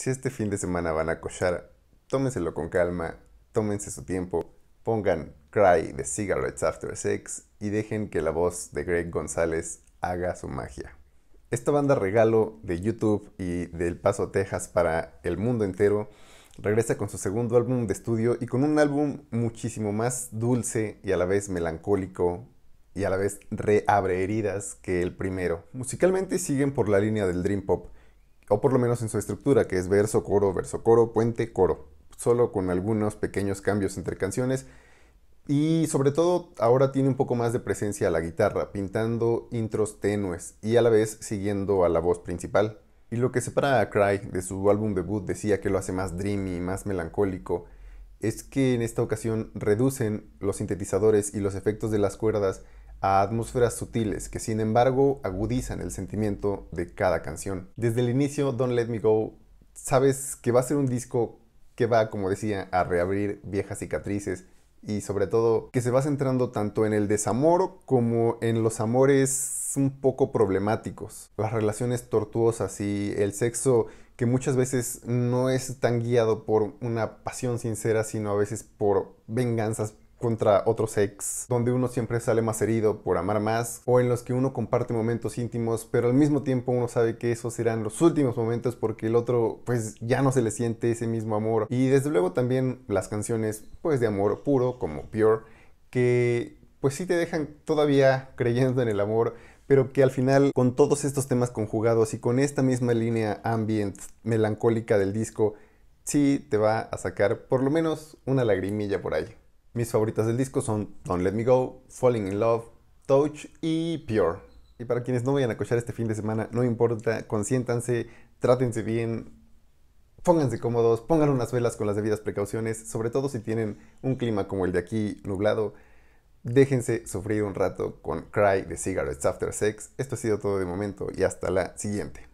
Si este fin de semana van a cochar, tómenselo con calma, tómense su tiempo, pongan Cry de Cigarettes After Sex y dejen que la voz de Greg González haga su magia. Esta banda regalo de YouTube y del Paso Texas para el mundo entero regresa con su segundo álbum de estudio y con un álbum muchísimo más dulce y a la vez melancólico y a la vez reabre heridas que el primero. Musicalmente siguen por la línea del Dream Pop o por lo menos en su estructura, que es verso, coro, verso, coro, puente, coro, solo con algunos pequeños cambios entre canciones. Y sobre todo ahora tiene un poco más de presencia a la guitarra, pintando intros tenues y a la vez siguiendo a la voz principal. Y lo que separa a Cry de su álbum debut decía que lo hace más dreamy, más melancólico, es que en esta ocasión reducen los sintetizadores y los efectos de las cuerdas a atmósferas sutiles que sin embargo agudizan el sentimiento de cada canción. Desde el inicio, Don't Let Me Go, sabes que va a ser un disco que va, como decía, a reabrir viejas cicatrices y sobre todo que se va centrando tanto en el desamor como en los amores un poco problemáticos. Las relaciones tortuosas y el sexo que muchas veces no es tan guiado por una pasión sincera, sino a veces por venganzas contra otro sex. donde uno siempre sale más herido por amar más, o en los que uno comparte momentos íntimos, pero al mismo tiempo uno sabe que esos serán los últimos momentos porque el otro pues ya no se le siente ese mismo amor. Y desde luego también las canciones pues de amor puro como Pure, que pues sí te dejan todavía creyendo en el amor, pero que al final con todos estos temas conjugados y con esta misma línea ambient melancólica del disco, sí te va a sacar por lo menos una lagrimilla por ahí. Mis favoritas del disco son Don't Let Me Go, Falling in Love, Touch y Pure. Y para quienes no vayan a cochar este fin de semana, no importa, consiéntanse, trátense bien, pónganse cómodos, pongan unas velas con las debidas precauciones, sobre todo si tienen un clima como el de aquí nublado Déjense sufrir un rato con Cry de Cigarettes After Sex. Esto ha sido todo de momento y hasta la siguiente.